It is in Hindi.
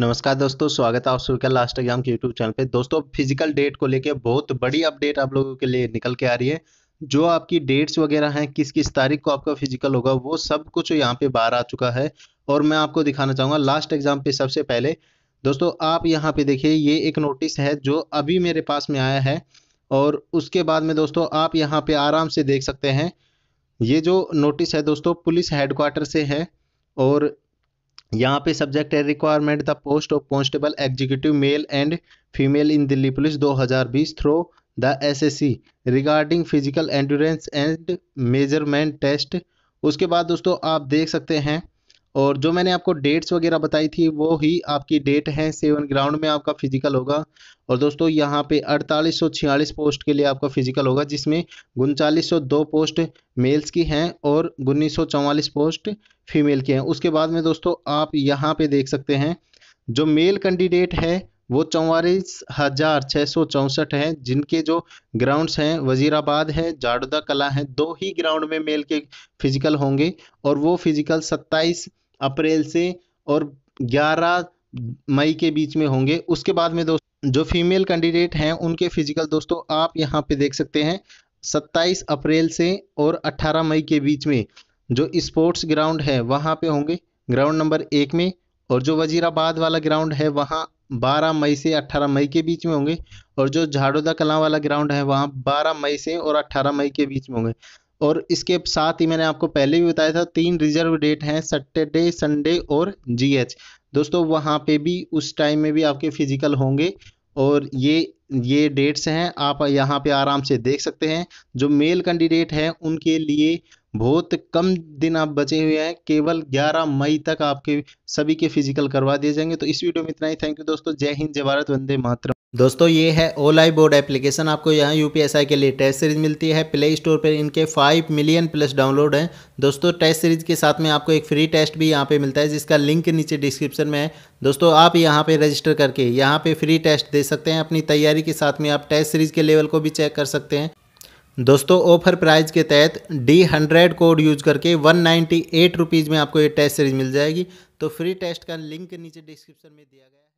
नमस्कार दोस्तों स्वागत है आप सभी का लास्ट एग्जाम के यूट्यूब चैनल पे दोस्तों फिजिकल डेट को लेके बहुत बड़ी अपडेट आप लोगों के लिए निकल के आ रही है जो आपकी डेट्स वगैरह हैं किस किस तारीख को आपका फिजिकल होगा वो सब कुछ यहाँ पे बाहर आ चुका है और मैं आपको दिखाना चाहूंगा लास्ट एग्जाम पे सबसे पहले दोस्तों आप यहाँ पे देखिए ये एक नोटिस है जो अभी मेरे पास में आया है और उसके बाद में दोस्तों आप यहाँ पे आराम से देख सकते हैं ये जो नोटिस है दोस्तों पुलिस हेडक्वार्टर से है और यहाँ पे सब्जेक्ट है requirement the post of constable executive male and female in Delhi police 2020 through the SSC regarding physical endurance and measurement test उसके बाद दोस्तों आप देख सकते हैं और जो मैंने आपको डेट्स वगैरह बताई थी वो ही आपकी डेट है सेवन ग्राउंड में आपका फिजिकल होगा और दोस्तों यहाँ पे अड़तालीस पोस्ट के लिए आपका फिजिकल होगा जिसमें उनचालीस पोस्ट मेल्स की हैं और उन्नीस पोस्ट फीमेल की हैं उसके बाद में दोस्तों आप यहाँ पे देख सकते हैं जो मेल कैंडिडेट है वो चौवालीस हज़ार छः सौ चौंसठ है जिनके जो ग्राउंड्स हैं वजीराबाद है जाडुदा कला है दो ही ग्राउंड में मेल के फिजिकल होंगे और वो फिजिकल सत्ताईस अप्रैल से और 11 मई के बीच में होंगे उसके बाद में दोस्तों जो फीमेल कैंडिडेट हैं उनके फिजिकल दोस्तों आप यहाँ पे देख सकते हैं 27 अप्रैल से और 18 मई के बीच में जो स्पोर्ट्स ग्राउंड है वहाँ पे होंगे ग्राउंड नंबर एक में और जो वजीराबाद वाला ग्राउंड है वहाँ 12 मई से 18 मई के बीच में होंगे और जो झाड़ोदा कला वाला ग्राउंड है वहाँ 12 मई से और 18 मई के बीच में होंगे और इसके साथ ही मैंने आपको पहले भी बताया था तीन रिजर्व डेट हैं सैटरडे संडे और जीएच दोस्तों वहाँ पे भी उस टाइम में भी आपके फिजिकल होंगे और ये ये डेट्स हैं आप यहाँ पे आराम से देख सकते हैं जो मेल कैंडिडेट हैं उनके लिए बहुत कम दिन आप बचे हुए हैं केवल 11 मई तक आपके सभी के फिजिकल करवा दिए जाएंगे तो इस वीडियो में इतना ही थैंक यू दोस्तों जय हिंद जय भारत वंदे मातरम दोस्तों ये है ओलाई बोर्ड एप्लीकेशन आपको यहाँ यू के लिए टेस्ट सीरीज मिलती है प्ले स्टोर पर इनके 5 मिलियन प्लस डाउनलोड हैं दोस्तों टेस्ट सीरीज के साथ में आपको एक फ्री टेस्ट भी यहाँ पे मिलता है जिसका लिंक नीचे डिस्क्रिप्शन में है दोस्तों आप यहाँ पे रजिस्टर करके यहाँ पे फ्री टेस्ट दे सकते हैं अपनी तैयारी के साथ में आप टेस्ट सीरीज के लेवल को भी चेक कर सकते हैं दोस्तों ऑफर प्राइस के तहत डी हंड्रेड कोड यूज करके वन नाइन्टी एट रुपीज़ में आपको ये टेस्ट सीरीज मिल जाएगी तो फ्री टेस्ट का लिंक नीचे डिस्क्रिप्शन में दिया गया